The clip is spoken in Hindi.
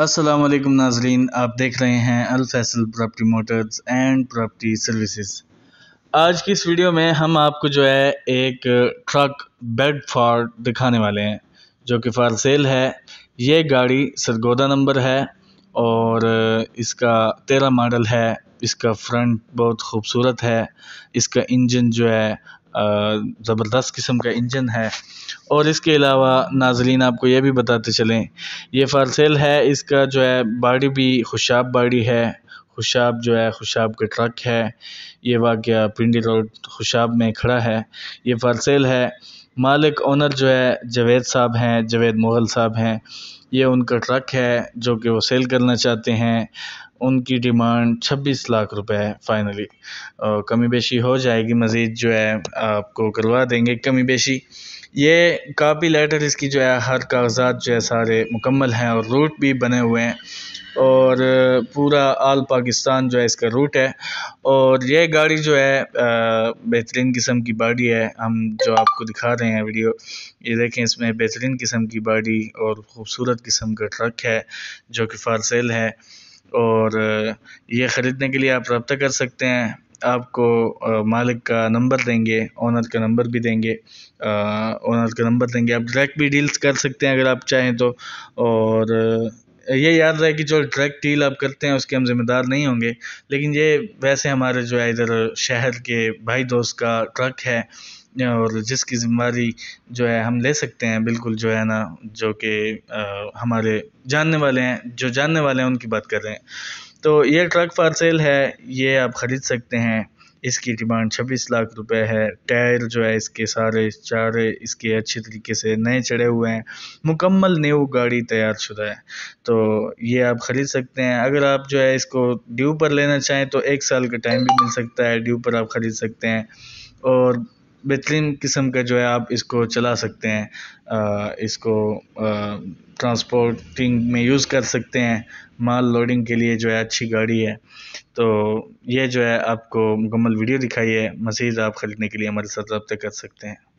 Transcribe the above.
अस्सलाम वालेकुम नाजरीन आप देख रहे हैं Al Faisal property motors and property services आज की इस वीडियो में हम आपको जो है एक ट्रक बेड फॉर दिखाने वाले हैं जो कि फॉर सेल है ये गाड़ी सरगोदा नंबर है और इसका तेरह मॉडल है इसका फ्रंट बहुत खूबसूरत है इसका इंजन जो है ज़बरदस्त किस्म का इंजन है और इसके अलावा नाजरीन आपको यह भी बताते चलें ये फारसेल है इसका जो है बाड़ी भी खुशाब बाड़ी है खुशाब जो है खुशाब का ट्रक है ये वाक़ पिंडी रोड खुशाब में खड़ा है ये फरसेल है मालिक ओनर जो है जवेद साहब हैं जवेद मुग़ल साहब हैं ये उनका ट्रक है जो कि वो सेल करना चाहते हैं उनकी डिमांड छब्बीस लाख रुपए है फ़ाइनली कमी बेशी हो जाएगी मज़ीद जो है आपको करवा देंगे कमी बेशी ये कापी लेटर इसकी जो है हर कागजात जो है सारे मुकम्मल हैं और रूट भी बने हुए हैं और पूरा आल पाकिस्तान जो है इसका रूट है और ये गाड़ी जो है बेहतरीन किस्म की बाड़ी है हम जो आपको दिखा रहे हैं वीडियो ये देखें इसमें बेहतरीन किस्म की बाड़ी और ख़ूबसूरत किस्म का ट्रक है जो कि फारसेल है और ये ख़रीदने के लिए आप रब्ता कर सकते हैं आपको मालिक का नंबर देंगे ओनर का नंबर भी देंगे ओनर का नंबर देंगे आप डायरेक्ट भी डील्स कर सकते हैं अगर आप चाहें तो और ये याद रहे कि जो डायरेक्ट डील आप करते हैं उसके हम ज़िम्मेदार नहीं होंगे लेकिन ये वैसे हमारे जो है इधर शहर के भाई दोस्त का ट्रक है और जिसकी ज़िम्मेदारी जो है हम ले सकते हैं बिल्कुल जो है ना जो कि हमारे जानने वाले हैं जो जानने वाले हैं उनकी बात कर रहे हैं तो ये ट्रक फ़ॉर सेल है ये आप ख़रीद सकते हैं इसकी डिमांड छब्बीस लाख रुपए है टायर जो है इसके सारे चारे इसके अच्छे तरीके से नए चढ़े हुए हैं मुकम्मल न्यू गाड़ी तैयार शुदा है तो ये आप ख़रीद सकते हैं अगर आप जो है इसको ड्यू पर लेना चाहें तो एक साल का टाइम भी मिल सकता है ड्यू पर आप ख़रीद सकते हैं और बेहतरीन किस्म का जो है आप इसको चला सकते हैं इसको ट्रांसपोर्टिंग में यूज़ कर सकते हैं माल लोडिंग के लिए जो है अच्छी गाड़ी है तो ये जो है आपको मुकम्मल वीडियो दिखाई है मज़ीद आप ख़रीदने के लिए हमारे साथ रब्ता कर सकते हैं